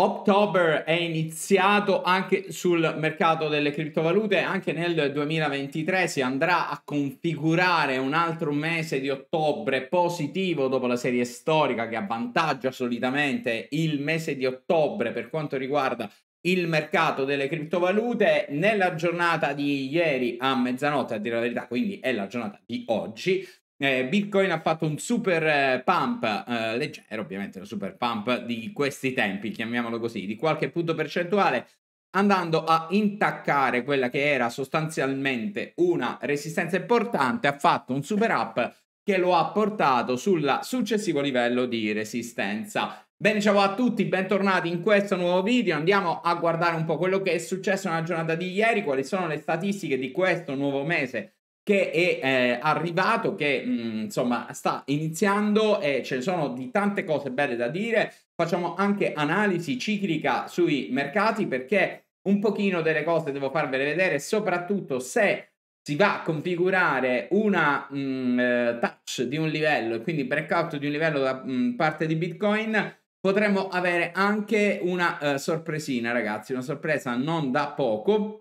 October è iniziato anche sul mercato delle criptovalute, anche nel 2023 si andrà a configurare un altro mese di ottobre positivo dopo la serie storica che avvantaggia solitamente il mese di ottobre per quanto riguarda il mercato delle criptovalute nella giornata di ieri a mezzanotte, a dire la verità, quindi è la giornata di oggi, eh, Bitcoin ha fatto un super eh, pump eh, leggero, ovviamente un super pump di questi tempi, chiamiamolo così, di qualche punto percentuale, andando a intaccare quella che era sostanzialmente una resistenza importante, ha fatto un super up che lo ha portato sul successivo livello di resistenza. Bene, ciao a tutti, bentornati in questo nuovo video. Andiamo a guardare un po' quello che è successo nella giornata di ieri, quali sono le statistiche di questo nuovo mese che è eh, arrivato, che mh, mm, insomma sta iniziando e ce ne sono di tante cose belle da dire. Facciamo anche analisi ciclica sui mercati perché un pochino delle cose devo farvele vedere, soprattutto se si va a configurare una mh, mm, eh, touch di un livello e quindi breakout di un livello da mh, mm, parte di Bitcoin, potremmo avere anche una uh, sorpresina, ragazzi, una sorpresa non da poco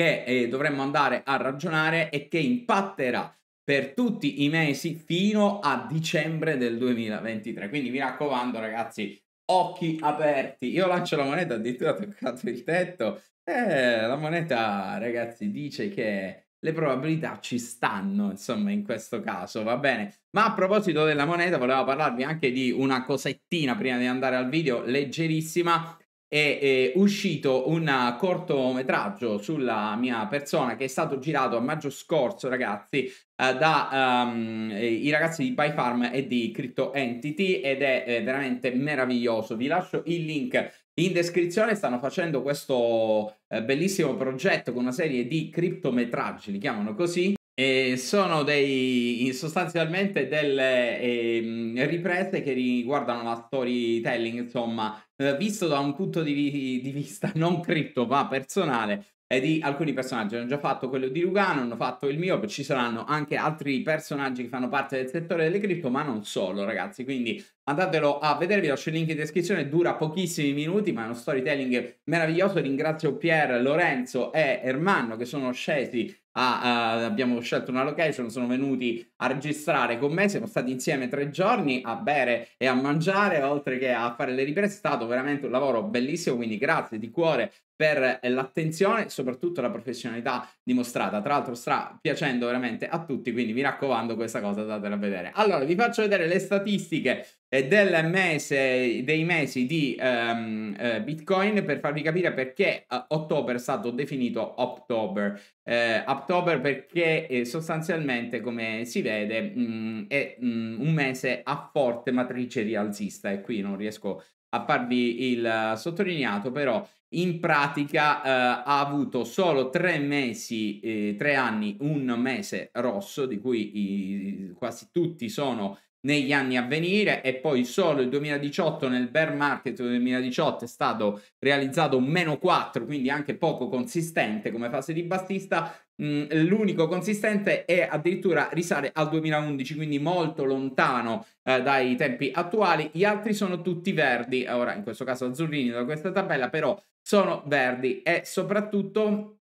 che eh, dovremmo andare a ragionare e che impatterà per tutti i mesi fino a dicembre del 2023. Quindi mi raccomando ragazzi, occhi aperti. Io lancio la moneta, addirittura ho toccato il tetto. Eh, la moneta ragazzi dice che le probabilità ci stanno, insomma, in questo caso, va bene. Ma a proposito della moneta, volevo parlarvi anche di una cosettina prima di andare al video, leggerissima è, uscito un cortometraggio sulla mia persona che è stato girato a maggio scorso, ragazzi, eh, da um, i ragazzi di ByFarm e di Crypto Entity ed è, è eh, veramente meraviglioso. Vi lascio il link in descrizione. Stanno facendo questo eh, bellissimo progetto con una serie di criptometraggi, li chiamano così. E sono dei, sostanzialmente delle eh, riprese che riguardano la storytelling, insomma, eh, visto da un punto di, vi- di, vista non cripto ma personale eh, di alcuni personaggi. Hanno già fatto quello di Lugano, hanno fatto il mio, ci saranno anche altri personaggi che fanno parte del settore delle cripto, ma non solo, ragazzi. Quindi andatelo a vedere, vi lascio il link in descrizione, dura pochissimi minuti, ma è uno storytelling meraviglioso. Ringrazio Pier, Lorenzo e Ermanno che sono scesi a, uh, eh, abbiamo scelto una location, sono venuti a registrare con me, siamo stati insieme tre giorni a bere e a mangiare, oltre che a fare le riprese, è stato veramente un lavoro bellissimo, quindi grazie di cuore per eh, l'attenzione e soprattutto la professionalità dimostrata. Tra l'altro sta piacendo veramente a tutti, quindi mi raccomando questa cosa datela a vedere. Allora, vi faccio vedere le statistiche eh, del mese, dei mesi di um, uh, Bitcoin per farvi capire perché uh, ottobre è stato definito October. Uh, October perché eh, sostanzialmente, come si vede, mh, mm, è mh, mm, un mese a forte matrice rialzista e qui non riesco a farvi il sottolineato, però in pratica eh, ha avuto solo tre mesi, eh, tre anni, un mese rosso, di cui i, quasi tutti sono negli anni a venire e poi solo il 2018 nel bear market 2018 è stato realizzato un meno 4 quindi anche poco consistente come fase di bastista mm, l'unico consistente è addirittura risale al 2011 quindi molto lontano eh, dai tempi attuali gli altri sono tutti verdi ora in questo caso azzurrini da questa tabella però sono verdi e soprattutto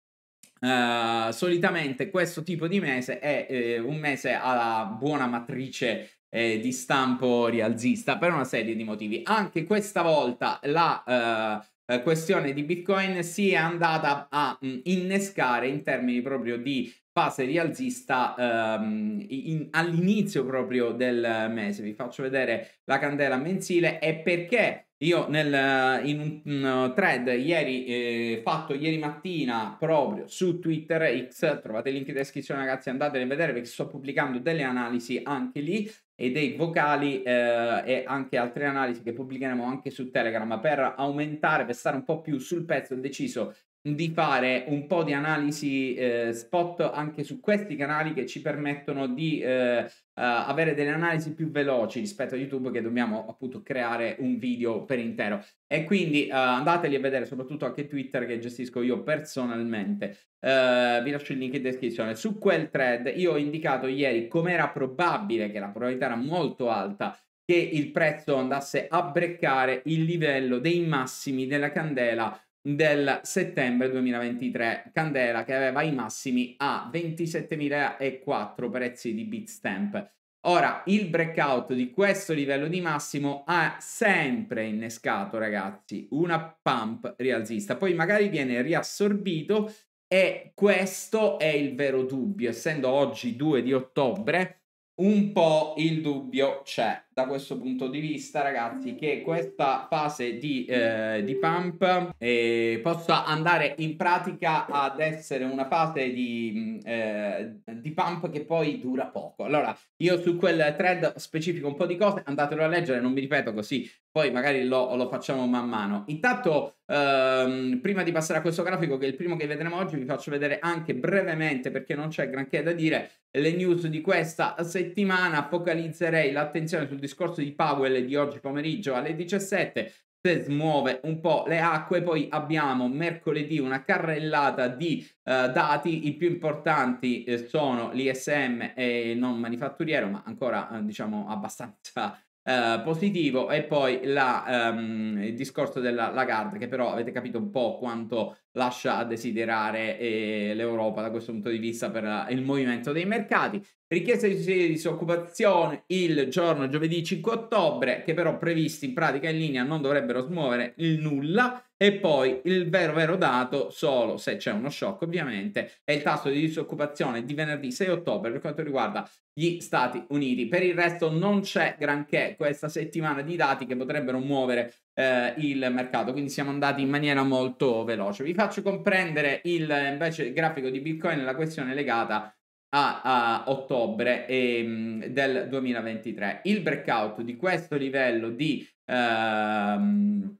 Uh, solitamente questo tipo di mese è eh, un mese alla buona matrice eh, di stampo rialzista per una serie di motivi. Anche questa volta la eh, eh questione di Bitcoin si è andata a mh, mm, innescare in termini proprio di fase rialzista ehm, in, all'inizio proprio del mese. Vi faccio vedere la candela mensile e perché io nel, in un mm, thread ieri eh, fatto ieri mattina proprio su Twitter X, trovate il link in descrizione ragazzi, andatele a vedere perché sto pubblicando delle analisi anche lì e dei vocali eh, e anche altre analisi che pubblicheremo anche su Telegram per aumentare, per stare un po' più sul pezzo, ho deciso di fare un po' di analisi eh, spot anche su questi canali che ci permettono di eh, uh, avere delle analisi più veloci rispetto a YouTube che dobbiamo appunto creare un video per intero e quindi uh, andateli a vedere soprattutto anche Twitter che gestisco io personalmente uh, vi lascio il link in descrizione su quel thread io ho indicato ieri com'era probabile che la probabilità era molto alta che il prezzo andasse a breccare il livello dei massimi della candela del settembre 2023, candela che aveva i massimi a 27.004 prezzi di Bitstamp. Ora, il breakout di questo livello di massimo ha sempre innescato, ragazzi, una pump rialzista. Poi magari viene riassorbito e questo è il vero dubbio. Essendo oggi 2 di ottobre, un po' il dubbio c'è da questo punto di vista, ragazzi, che questa fase di, eh, di pump eh, possa andare in pratica ad essere una fase di, mm, eh, di, pump che poi dura poco. Allora, io su quel thread specifico un po' di cose, andatelo a leggere, non mi ripeto così, poi magari lo, lo facciamo man mano. Intanto, ehm, prima di passare a questo grafico, che è il primo che vedremo oggi, vi faccio vedere anche brevemente, perché non c'è granché da dire, le news di questa settimana. Focalizzerei l'attenzione sul discorso discorso di Powell di oggi pomeriggio alle 17 se smuove un po' le acque, poi abbiamo mercoledì una carrellata di eh, dati, i più importanti eh, sono l'ISM e non manifatturiero, ma ancora eh, diciamo abbastanza eh, positivo e poi la, ehm, il discorso della Lagarde che però avete capito un po' quanto lascia a desiderare eh, l'Europa da questo punto di vista per la, il movimento dei mercati. Richiesta di sussidio di disoccupazione il giorno giovedì 5 ottobre, che però previsti in pratica in linea non dovrebbero smuovere il nulla. E poi il vero vero dato, solo se c'è uno shock ovviamente, è il tasso di disoccupazione di venerdì 6 ottobre per quanto riguarda gli Stati Uniti. Per il resto non c'è granché questa settimana di dati che potrebbero muovere eh, il mercato, quindi siamo andati in maniera molto veloce. Vi faccio comprendere il, invece il grafico di Bitcoin e la questione legata a, a ottobre ehm, del 2023. Il breakout di questo livello di... Ehm,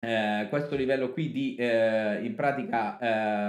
eh, questo livello qui di eh, in pratica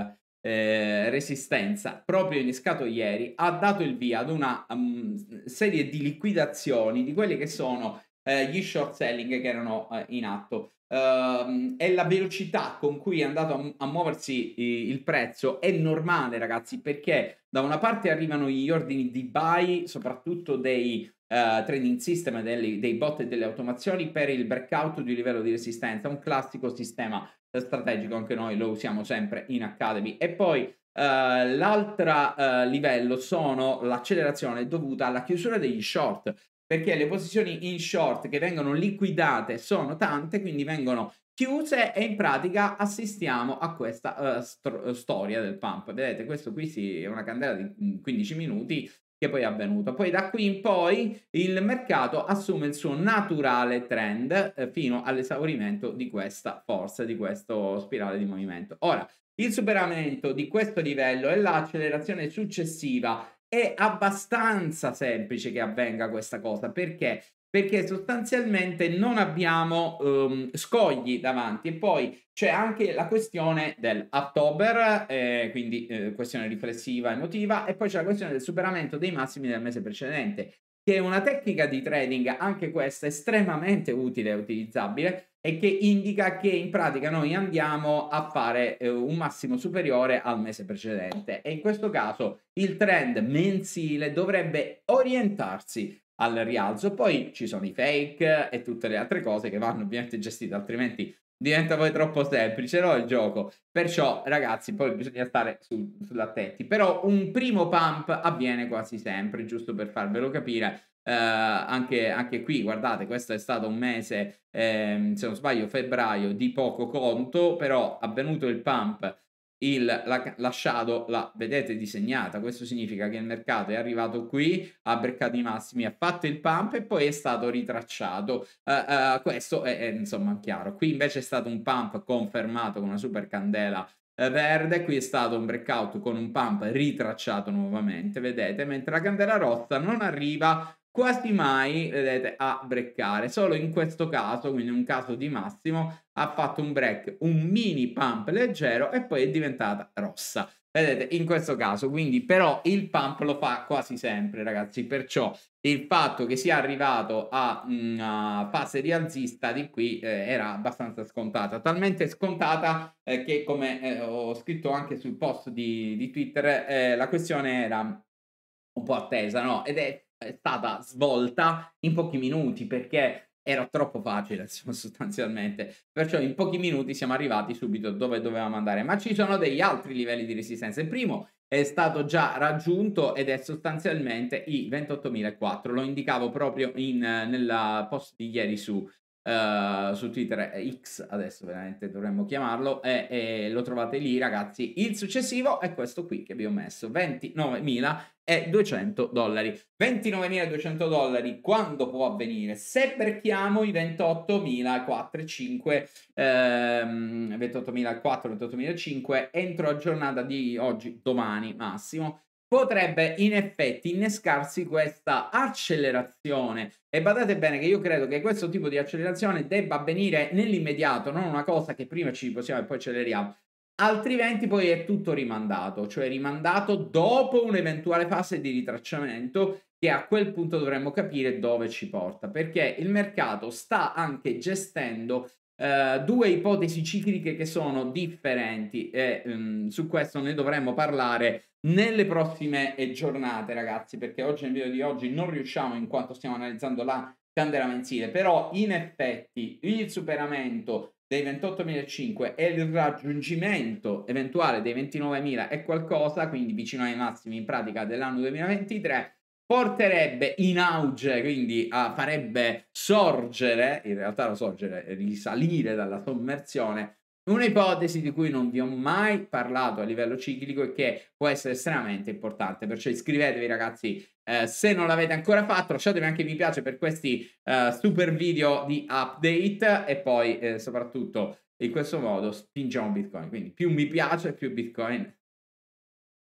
eh, eh resistenza proprio innescato ieri ha dato il via ad una um, serie di liquidazioni di quelle che sono eh, gli short selling che erano eh, in atto. Uh, e la velocità con cui è andato a, mu- a muoversi eh, il prezzo è normale, ragazzi, perché da una parte arrivano gli ordini di buy, soprattutto dei uh, eh, trading system, dei, dei bot e delle automazioni per il breakout di livello di resistenza, un classico sistema strategico, anche noi lo usiamo sempre in Academy. E poi Uh, eh, l'altro uh, livello sono l'accelerazione dovuta alla chiusura degli short perché le posizioni in short che vengono liquidate sono tante, quindi vengono chiuse e in pratica assistiamo a questa uh, eh, st- eh, storia del pump. Vedete, questo qui sì, è una candela di 15 mm, minuti che poi è avvenuta. Poi da qui in poi il mercato assume il suo naturale trend eh, fino all'esaurimento di questa forza, di questo spirale di movimento. Ora, il superamento di questo livello e l'accelerazione successiva è abbastanza semplice che avvenga questa cosa perché perché sostanzialmente non abbiamo um, scogli davanti e poi c'è anche la questione dell'October, eh, quindi eh, questione riflessiva emotiva e poi c'è la questione del superamento dei massimi del mese precedente che è una tecnica di trading anche questa estremamente utile e utilizzabile e che indica che in pratica noi andiamo a fare eh, un massimo superiore al mese precedente e in questo caso il trend mensile dovrebbe orientarsi al rialzo poi ci sono i fake e tutte le altre cose che vanno ovviamente gestite altrimenti diventa poi troppo semplice no, il gioco. Perciò, ragazzi, poi bisogna stare su, sull'attenti. Però un primo pump avviene quasi sempre, giusto per farvelo capire. Eh, anche, anche, qui, guardate, questo è stato un mese, ehm, se non sbaglio, febbraio di poco conto, però avvenuto il pump il, la, la, shadow la vedete disegnata. Questo significa che il mercato è arrivato qui, ha beccato i massimi, ha fatto il pump e poi è stato ritracciato. Uh, uh, questo è, è, insomma chiaro. Qui invece è stato un pump confermato con una super candela verde, qui è stato un breakout con un pump ritracciato nuovamente, vedete, mentre la candela rossa non arriva quasi mai, vedete, a breccare. Solo in questo caso, quindi un caso di massimo, ha fatto un break, un mini pump leggero e poi è diventata rossa. Vedete, in questo caso, quindi però il pump lo fa quasi sempre, ragazzi, perciò il fatto che sia arrivato a una mm, fase rialzista di qui eh, era abbastanza scontata, talmente scontata eh, che come eh, ho scritto anche sul post di, di Twitter, eh, la questione era un po' attesa, no? Ed è è stata svolta in pochi minuti perché era troppo facile sostanzialmente perciò in pochi minuti siamo arrivati subito dove dovevamo andare ma ci sono degli altri livelli di resistenza il primo è stato già raggiunto ed è sostanzialmente i 28.004 lo indicavo proprio in, eh, nella post di ieri su eh, su Twitter X adesso veramente dovremmo chiamarlo e, e, lo trovate lì ragazzi il successivo è questo qui che vi ho messo 29.200 dollari 29.200 dollari quando può avvenire se perchiamo i 28.405 ehm, 28.400 28.500 entro la giornata di oggi domani massimo potrebbe in effetti innescarsi questa accelerazione. E badate bene che io credo che questo tipo di accelerazione debba avvenire nell'immediato, non una cosa che prima ci possiamo e poi acceleriamo. Altrimenti poi è tutto rimandato, cioè rimandato dopo un'eventuale fase di ritracciamento che a quel punto dovremmo capire dove ci porta, perché il mercato sta anche gestendo Uh, due ipotesi cicliche che sono differenti e um, su questo ne dovremmo parlare nelle prossime giornate, ragazzi, perché oggi nel video di oggi non riusciamo in quanto stiamo analizzando la candela mensile, però in effetti il superamento dei 28.005 e il raggiungimento eventuale dei 29.000 e qualcosa, quindi vicino ai massimi in pratica dell'anno 2023, porterebbe in auge, quindi uh, farebbe sorgere, in realtà lo sorgere, risalire dalla sommersione, Un'ipotesi di cui non vi ho mai parlato a livello ciclico e che può essere estremamente importante, perciò iscrivetevi ragazzi eh, se non l'avete ancora fatto, lasciatemi anche mi piace per questi eh, super video di update e poi eh, soprattutto in questo modo spingiamo Bitcoin, quindi più mi piace più Bitcoin.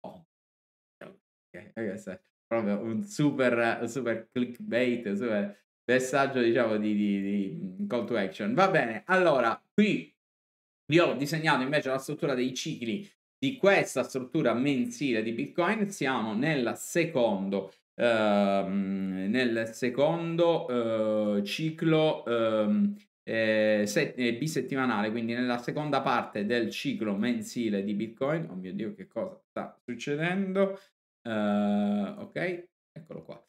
Oh. Okay. Questo è proprio un super, super clickbait, super messaggio diciamo di, di, di mm, call to action. Va bene, allora qui vi ho disegnato invece la struttura dei cicli di questa struttura mensile di Bitcoin. Siamo nel secondo, ehm, nel secondo eh, ciclo ehm, eh, set- eh, bisettimanale, quindi nella seconda parte del ciclo mensile di Bitcoin. Oh mio Dio, che cosa sta succedendo? Uh, ok, eccolo qua.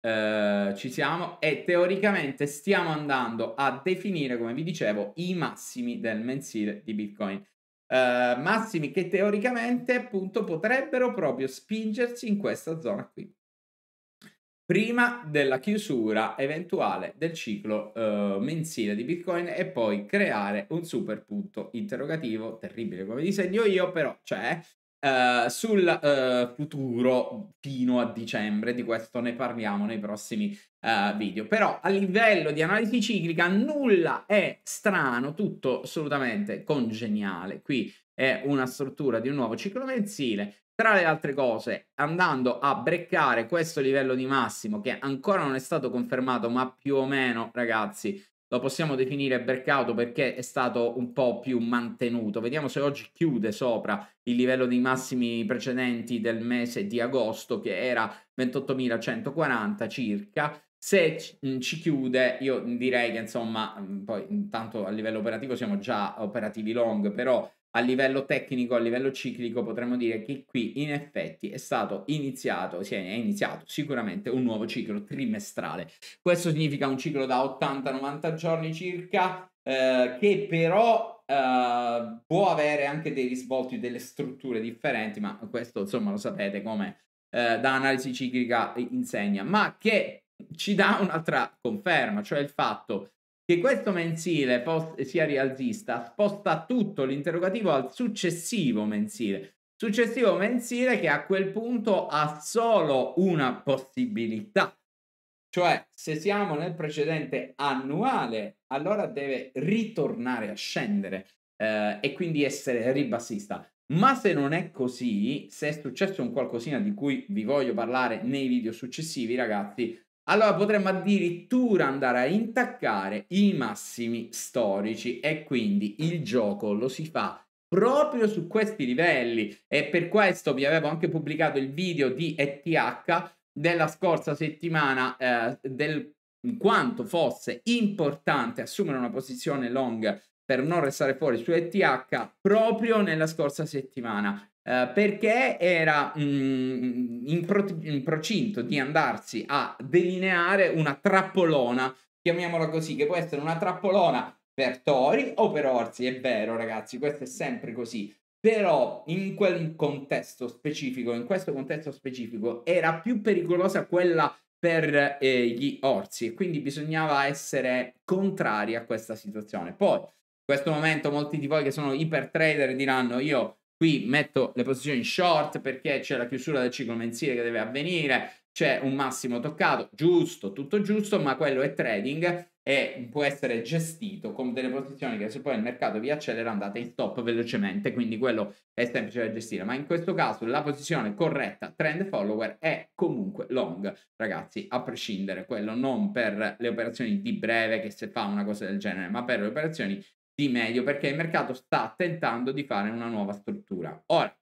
Eh, ci siamo e teoricamente stiamo andando a definire, come vi dicevo, i massimi del mensile di Bitcoin. Eh, massimi che teoricamente appunto potrebbero proprio spingersi in questa zona qui prima della chiusura eventuale del ciclo eh, mensile di Bitcoin e poi creare un super punto interrogativo terribile come disegno io però c'è eh, sul uh, futuro fino a dicembre, di questo ne parliamo nei prossimi uh, video. Però a livello di analisi ciclica nulla è strano, tutto assolutamente congeniale. Qui è una struttura di un nuovo ciclo mensile. Tra le altre cose, andando a breccare questo livello di massimo che ancora non è stato confermato, ma più o meno, ragazzi, lo possiamo definire breakout perché è stato un po' più mantenuto. Vediamo se oggi chiude sopra il livello dei massimi precedenti del mese di agosto che era 28.140 circa. Se mm, ci chiude, io direi che insomma, mm, poi intanto a livello operativo siamo già operativi long, però a livello tecnico, a livello ciclico, potremmo dire che qui in effetti è stato iniziato, sì, è iniziato sicuramente un nuovo ciclo trimestrale. Questo significa un ciclo da 80-90 giorni circa, eh, che però Uh, può avere anche dei risvolti, delle strutture differenti, ma questo insomma lo sapete come uh, da analisi ciclica insegna, ma che ci dà un'altra conferma, cioè il fatto che che questo mensile post- sia rialzista sposta tutto l'interrogativo al successivo mensile. Successivo mensile che a quel punto ha solo una possibilità. Cioè, se siamo nel precedente annuale, allora deve ritornare a scendere eh, e quindi essere ribassista. Ma se non è così, se è successo un qualcosina di cui vi voglio parlare nei video successivi, ragazzi, allora potremmo addirittura andare a intaccare i massimi storici e quindi il gioco lo si fa proprio su questi livelli e per questo vi avevo anche pubblicato il video di ETH della scorsa settimana eh, del quanto fosse importante assumere una posizione long per non restare fuori su ETH proprio nella scorsa settimana eh, perché era mh, in, pro- in procinto di andarsi a delineare una trappolona, chiamiamola così, che può essere una trappolona per tori o per orsi, è vero ragazzi, questo è sempre così. Però in quel contesto specifico, in questo contesto specifico, era più pericolosa quella per eh, gli orsi e quindi bisognava essere contrari a questa situazione. Poi, in questo momento molti di voi che sono ipertrader diranno io Qui metto le posizioni short perché c'è la chiusura del ciclo mensile che deve avvenire, c'è un massimo toccato, giusto, tutto giusto, ma quello è trading e può essere gestito con delle posizioni che se poi il mercato vi accelera andate in stop velocemente, quindi quello è semplice da gestire, ma in questo caso la posizione corretta trend follower è comunque long, ragazzi, a prescindere quello non per le operazioni di breve che se fa una cosa del genere, ma per le operazioni di medio perché il mercato sta tentando di fare una nuova struttura. Ora,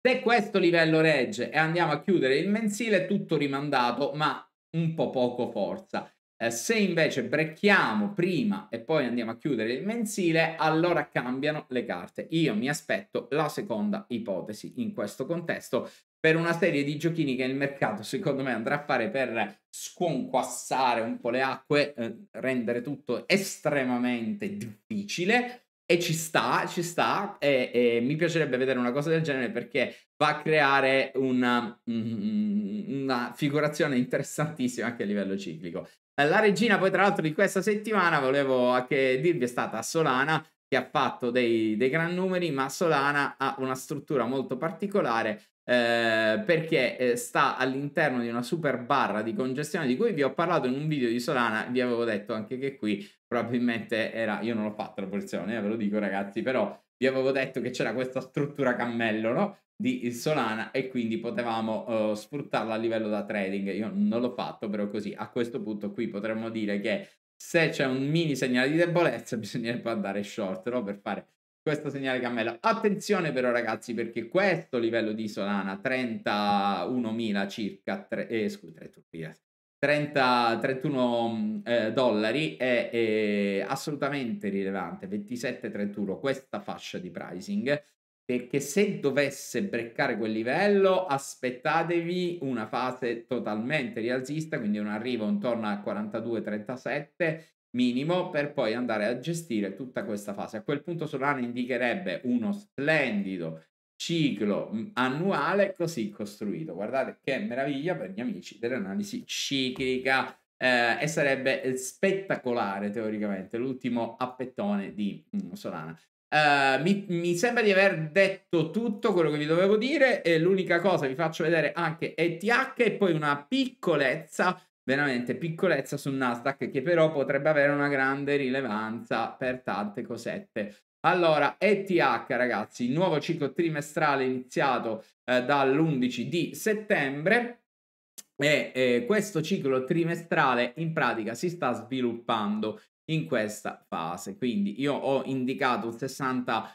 se questo livello regge e andiamo a chiudere il mensile, tutto rimandato, ma un po' poco forza. Eh, se invece brecchiamo prima e poi andiamo a chiudere il mensile, allora cambiano le carte. Io mi aspetto la seconda ipotesi in questo contesto, per una serie di giochini che il mercato secondo me andrà a fare per sconquassare un po' le acque, eh, rendere tutto estremamente difficile e ci sta, ci sta e, e, mi piacerebbe vedere una cosa del genere perché va a creare una, mm, una figurazione interessantissima anche a livello ciclico. La regina poi tra l'altro di questa settimana volevo anche dirvi è stata Solana che ha fatto dei, dei, gran numeri, ma Solana ha una struttura molto particolare eh, perché eh, sta all'interno di una super barra di congestione di cui vi ho parlato in un video di Solana, vi avevo detto anche che qui probabilmente era, io non l'ho fatto la porzione, eh, ve lo dico ragazzi, però vi avevo detto che c'era questa struttura cammello, no? Di Solana e quindi potevamo eh, sfruttarla a livello da trading. Io non l'ho fatto, però così a questo punto qui potremmo dire che se c'è un mini segnale di debolezza bisognerebbe andare short, no? Per fare questo segnale cammello. Attenzione però ragazzi perché questo livello di Solana 31.000 circa, tre, eh, scusa, 30, 31 eh, dollari è, è, assolutamente rilevante, 27-31 questa fascia di pricing perché se dovesse breccare quel livello aspettatevi una fase totalmente rialzista, quindi un arrivo intorno a 42-37 minimo per poi andare a gestire tutta questa fase. A quel punto Solana indicherebbe uno splendido ciclo mm, annuale così costruito. Guardate che meraviglia per gli amici dell'analisi ciclica eh, e sarebbe spettacolare teoricamente l'ultimo appettone di mm, Solana. Uh, mi, mi, sembra di aver detto tutto quello che vi dovevo dire. E l'unica cosa vi faccio vedere anche ETH e poi una piccolezza veramente piccolezza sul Nasdaq che però potrebbe avere una grande rilevanza per tante cosette. Allora, ETH ragazzi, il nuovo ciclo trimestrale iniziato eh, dall'11 di settembre e eh, questo ciclo trimestrale in pratica si sta sviluppando in questa fase. Quindi io ho indicato 60-80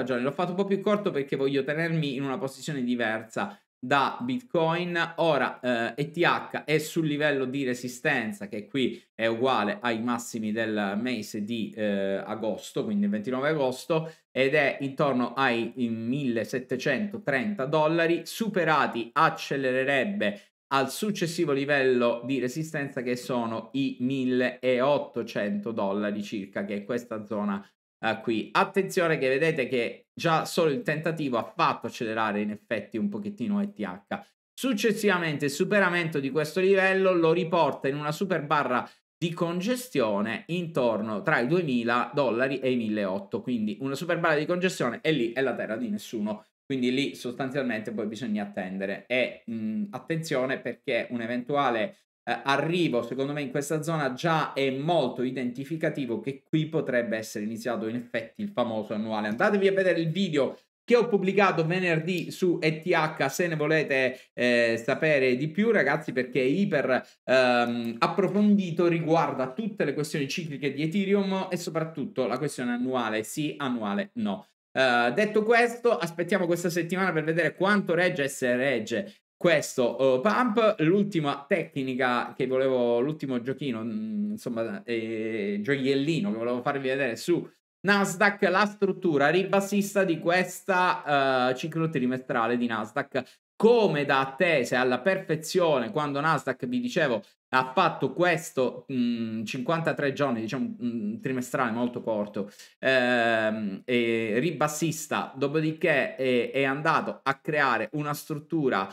eh, giorni, l'ho fatto un po' più corto perché voglio tenermi in una posizione diversa da Bitcoin. Ora eh, ETH è sul livello di resistenza che qui è uguale ai massimi del mese di eh, agosto, quindi il 29 agosto, ed è intorno ai 1730 mm, dollari. Superati accelererebbe al successivo livello di resistenza che sono i 1800 dollari circa, che è questa zona uh, qui. Attenzione che vedete che già solo il tentativo ha fatto accelerare in effetti un pochettino ETH. Successivamente il superamento di questo livello lo riporta in una super barra di congestione intorno tra i 2000 dollari e i 1008, quindi una super barra di congestione e lì è la terra di nessuno. Quindi lì sostanzialmente poi bisogna attendere e mh, attenzione perché un eventuale eh, arrivo, secondo me, in questa zona già è molto identificativo che qui potrebbe essere iniziato in effetti il famoso annuale. Andatevi a vedere il video che ho pubblicato venerdì su ETH se ne volete eh, sapere di più ragazzi perché è iper ehm, approfondito riguarda tutte le questioni cicliche di Ethereum e soprattutto la questione annuale sì annuale no Uh, detto questo, aspettiamo questa settimana per vedere quanto regge e se regge questo uh, pump, l'ultima tecnica che volevo, l'ultimo giochino, mm, insomma, eh, gioiellino che volevo farvi vedere su Nasdaq, la struttura ribassista di questa uh, eh, ciclo trimestrale di Nasdaq come da attese alla perfezione quando Nasdaq, vi dicevo, ha fatto questo mh, mm, 53 giorni, diciamo un mm, trimestrale molto corto, ehm, ribassista, dopodiché è, eh, è, andato a creare una struttura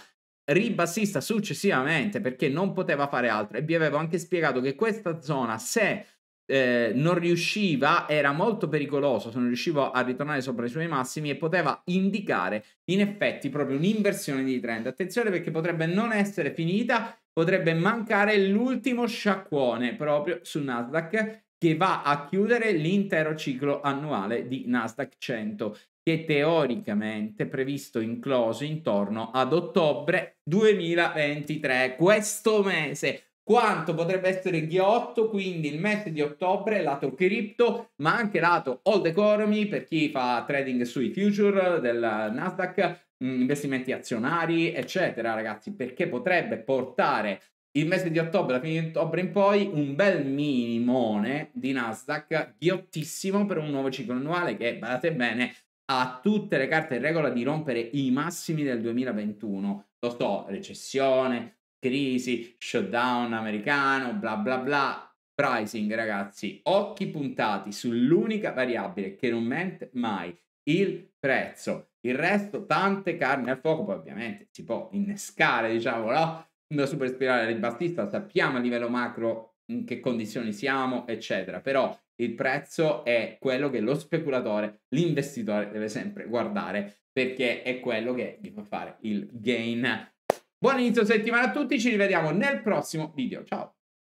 ribassista successivamente perché non poteva fare altro e vi avevo anche spiegato che questa zona se eh, non riusciva era molto pericoloso se non riusciva a ritornare sopra i suoi massimi e poteva indicare in effetti proprio un'inversione di trend attenzione perché potrebbe non essere finita potrebbe mancare l'ultimo sciacquone proprio su Nasdaq che va a chiudere l'intero ciclo annuale di Nasdaq 100 che teoricamente è previsto in close intorno ad ottobre 2023, questo mese. Quanto potrebbe essere ghiotto, quindi il mese di ottobre lato cripto, ma anche lato old economy per chi fa trading sui future del Nasdaq, mm, investimenti azionari, eccetera, ragazzi, perché potrebbe portare il mese di ottobre, la fine di ottobre in poi, un bel minimone di Nasdaq ghiottissimo per un nuovo ciclo annuale che, badate bene, ha tutte le carte in regola di rompere i massimi del 2021. Lo so, recessione, crisi, shutdown americano, bla bla bla. Pricing, ragazzi, occhi puntati sull'unica variabile che non mente mai, il prezzo. Il resto, tante carne al fuoco, poi ovviamente si può innescare, diciamo, no? Una super spirale ribassista, sappiamo a livello macro in che condizioni siamo, eccetera. Però il prezzo è quello che lo speculatore, l'investitore deve sempre guardare perché è quello che gli fa fare il gain. Buon inizio settimana a tutti, ci rivediamo nel prossimo video. Ciao!